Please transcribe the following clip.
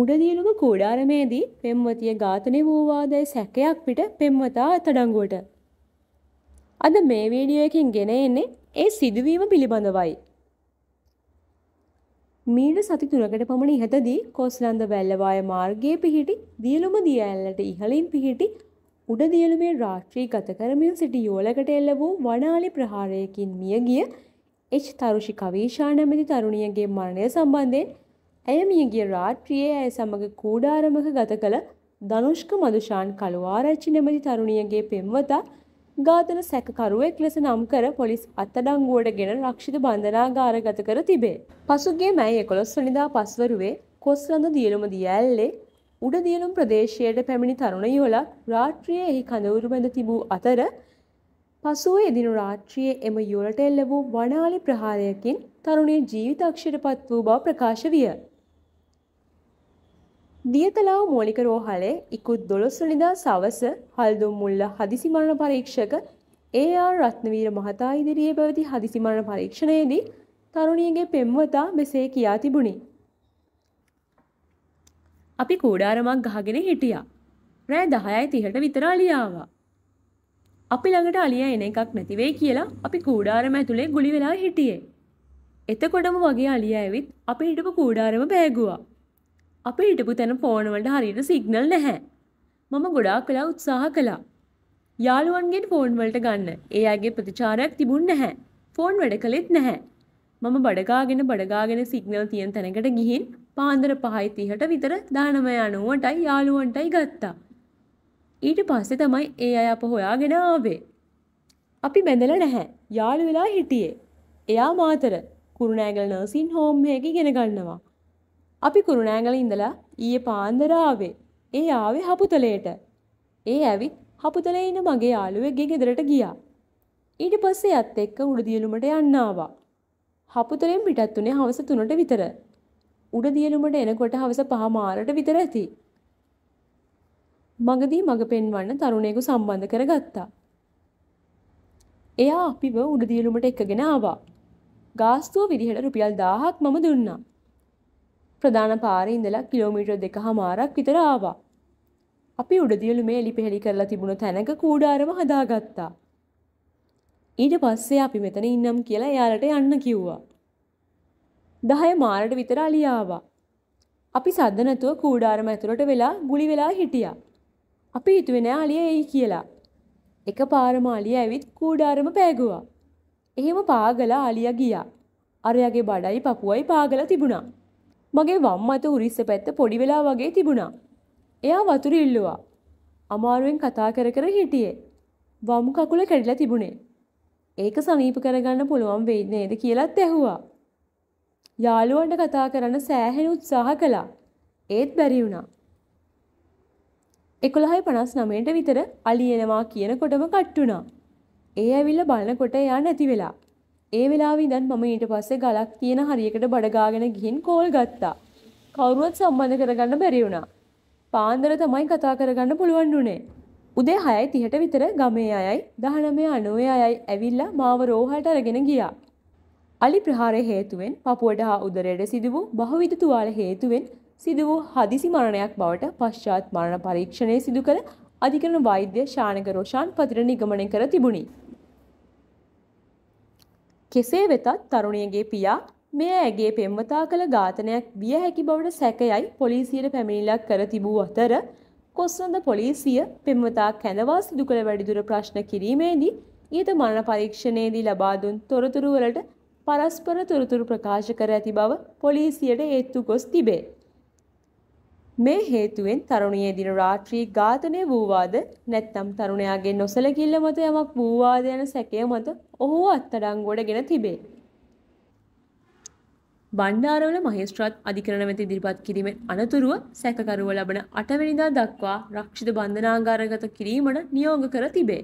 උඩදියලුම කූඩාරමේදී පෙම්වතිය ඝාතනය වූවාදැයි සැකයක් පිට පෙම්වතා අතඩංගුවට. අද මේ වීඩියෝ එකෙන් ගෙන එන්නේ ඒ සිදුවීම පිළිබඳවයි. මීට සති තුනකට පමණ ඉහතදී කොස්ලන්ද බැල්ලවාය මාර්ගයේ පිහිටි දියලුම දියඇල්ලට ඉහලින් පිහිටි උඩ දියලුමේ රාශ්්‍රී ගත කරමින් සිටි යෝලකට එල්ල වූ වනාලි ප්‍රහාරයකින් මිය ගිය එච් තරුෂි කවීශා නැමැති තරුණියගේ මරණය සම්බන්ධයෙන් ඇය මියගිය රාත්‍රියේ ඇය සමග කූඩාරමක ගත කළ ධනුෂ්ක මදුෂාන් කළුආරච්චි නැමැති තරුණියගේ පෙම්වතා ඝාතන සැකකරුවෙක් ලෙස නම් කර පොලිස් අත්අඩංගුවට ගෙන රක්ෂිත බන්ධනාගාරගත කර තිබේ. පසුගිය මැයි 11 වෙනිදා පස්වරුවේ කොස්ලඳ දියලුම දියඇල්ලේ උඩ දියලුම් ප්‍රදේශයට පැමිණි තරුණ යෝලක් රාත්‍රියේ එහි කඳවුරු බැඳ තිබූ අතර පසුව එදිනු රාත්‍රියේ එම යොලට එල්ල වූ වනාලි ප්‍රහාරයකින් තරුණේ ජීවිතක්ෂයට පත් වූ බව ප්‍රකාශ විය. දියකලාව මූලික රෝහලේ ඉකුත් දොළොස්සනිදා සවස හල්දුම් මුල්ල හදිසිමරණ පරීක්ෂක ඒආර් රත්නවීර මහතා ඉදිරියේ පැවති හදිසිමරණ පරීක්ෂණයේදී තරුණියගේ පෙම්වතා මෙසේ කියා තිබුණි. අපි කූඩාරමක් ගහගෙන හිටියා. රෑ දහයයි තිහට විතර අලියාවා. අපි ළඟට අලියා එන එකක් නැතිවෙයි කියලා අපි කූඩාරම ඇතුළේ ගුලි වෙලා හිටියේ. එතකොටම වගේ අලියා ඇවිත් අපි හිටපු කූඩාරම බෑගුවා. අප හිටපු තැන ෆෝනවලට හරියට සිග්නල් නැහැ. මම ගොඩාක් කලා උත්සාහ කළා. යාළුවන්ගෙන් ෆෝන් වලට ගන්න. ඒ අයගේ ප්‍රතිචාරයක් තිබුණ නැහැ. ෆෝන් වැඩ කළෙත් නැහැ. මම බඩගාගෙන බඩගාගෙන සිග්නල් තියෙන තැනකට ගිහින් පාන්දර 5:30ට විතර 19:90ටයි යාළුවන්ටයි ගත්තා. ඊට පස්සේ තමයි ඒ අය අප හොයාගෙන ආවේ. අපි බැඳලා නැහැ. යාළු වෙලා හිටියේ. එයා මාතර කුරුණෑගල නර්සින් හෝම් එකේ ඉගෙන ගන්නවා. අපි කුරුණෑගල ඉඳලා ඊයේ පාන්දර ආවේ. ඒ ආවේ හපුතලයට. ඒ ඇවිත් හපුතලේ ඉන්න මගේ යාළුවෙක්ගේ ගෙදරට ගියා. ඊට පස්සේ ඇත් එක්ක උඩදියලුමට යන්න ආවා. හපුතලෙන් පිටත් උනේ හවස 3ට විතර. උඩදියලුමට එනකොට හවස 5 මාරට විතර ඇති. මගදී මග පෙන්වන්න තරුණයෙකු සම්බන්ධ කරගත්තා. එයා අපිව උඩදියලුමට එක්කගෙන ආවා. ගාස්තුව විදිහට රුපියල් 1000ක් මම දුන්නා. ප්‍රධාන පාරේ ඉඳලා කිලෝමීටර් දෙක හමාරක් විතර ආවා. අපි උඩදියලු මේ එලිපෙහෙලි කරලා තිබුණ තැනක කූඩාරම හදාගත්තා. ඊට පස්සේ අපි මෙතන ඉන්නම් කියලා එයාලට යන්න කිව්වා. දහය මාරට විතර අලියාවා. අපි සද්ද නැතුව කූඩාරම ඇතුළට වෙලා ගුලි වෙලා හිටියා. අපි හිතුවේ නෑ අලිය එයි කියලා. එකපාරම අලිය ඇවිත් කූඩාරම පෑගුවා. එහෙම පාගලා අලිය ගියා. අරයාගේ බඩයි පපුවයි පාගලා තිබුණා. මගේ වම් අත උරිස්ස පැත්ත පොඩි වෙලා වගේ තිබුණා. එයා වතුර ඉල්ලුවා. අමාරුවෙන් කතා කර කර හිටියේ. වම් කකුල කැඩිලා තිබුණේ. ඒක සමීප කරගන්න පුළුවන් වෙයි නේද කියලාත් ඇහුවා. යාළුවන්ට කතා කරන්න සෑහෙන උත්සාහ කළා. ඒත් බැරි වුණා. 11:59ට විතර අලි එනවා කියනකොටම කට්ටුනා. ඒ ඇවිල්ලා බලනකොට එයා නැති වෙලා. ඒ වෙලාවේ ඉඳන් මම ඊට පස්සේ ගලක් තියෙන හරියකට බඩගාගෙන ගිහින් කෝල් ගත්තා. කවුරුවත් සම්බන්ධ කරගන්න බැරි වුණා. පාන්දර තමයි කතා කරගන්න පුළුවන් වුණේ. උදේ 6:30ට විතර ගමේ අයයි 19.90 අයයි ඇවිල්ලා මාව රෝහලට අරගෙන ගියා. අලි ප්‍රහාරය හේතුවෙන් පපුවට හා උදරයට සිදු වූ බහුවිධ තුවාල හේතුවෙන් සිදු වූ හදිසි මරණයක් බවට පශ්චාත් මරණ පරීක්ෂණය සිදු කළ අධිකරණ වෛද්‍ය ශානක රෝෂාන් පතිර නිගමනය කර තිබුණි. කෙසේ වෙතත් තරුණියගේ පියා මේ ඇගේ පෙම්වතා කළ ඝාතනයක් විය හැකි බවට සැකයයි පොලිසියට පැමිණිලක් කර තිබූ අතර කොස්සඳ පොලිසිය පෙම්වතා කැඳවා සිදු කළ වැඩිදුර ප්‍රශ්න කිරීමේදී ඊට මරණ පරීක්ෂණයේදී ලබා දුන් තොරතුරු වලට පරස්පර තොරතුරු ප්‍රකාශ කර ඇති බව පොලිසියට ඒත්තු ගොස් තිබේ. මේ හේතුවෙන් තරුණියේ දින රාත්‍රී ඝාතනය වූවාද නැත්නම් තරුණයාගේ නොසලකිල්ල මත යමක් වූවාද යන සැකය මත ඔහුව අත්අඩංගුවටගෙන තිබේ. බණ්ඩාරවල මහේස්ත්‍රාත් අධිකරණ වෙත ඉදිරිපත් කිරීමෙන් අනතුරුව සැකකරුව ලබන 8 වෙනිදා දක්වා රක්ෂිත බන්ධනාගාරගත කිරීමට නියෝග කර තිබේ.